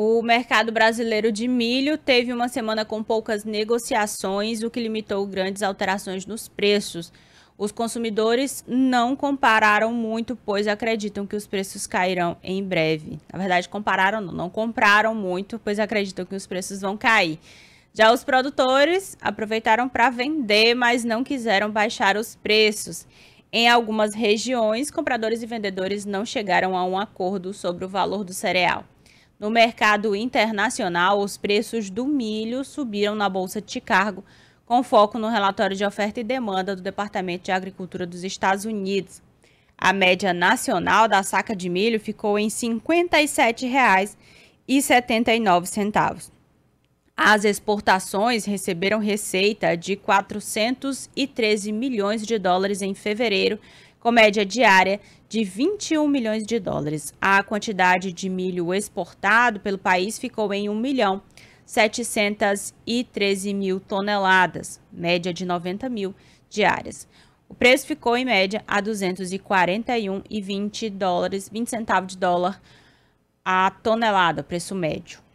O mercado brasileiro de milho teve uma semana com poucas negociações, o que limitou grandes alterações nos preços. Os consumidores não compararam muito, pois acreditam que os preços cairão em breve. Na verdade, compararam, não, não compraram muito, pois acreditam que os preços vão cair. Já os produtores aproveitaram para vender, mas não quiseram baixar os preços. Em algumas regiões, compradores e vendedores não chegaram a um acordo sobre o valor do cereal. No mercado internacional, os preços do milho subiram na Bolsa de Chicago, com foco no relatório de oferta e demanda do Departamento de Agricultura dos Estados Unidos. A média nacional da saca de milho ficou em R$ 57,79. As exportações receberam receita de 413 milhões de dólares em fevereiro, com média diária de 21 milhões de dólares. A quantidade de milho exportado pelo país ficou em 1 milhão 713 mil toneladas, média de 90 mil diárias. O preço ficou em média a 241,20 dólares, 20 centavos de dólar a tonelada, preço médio.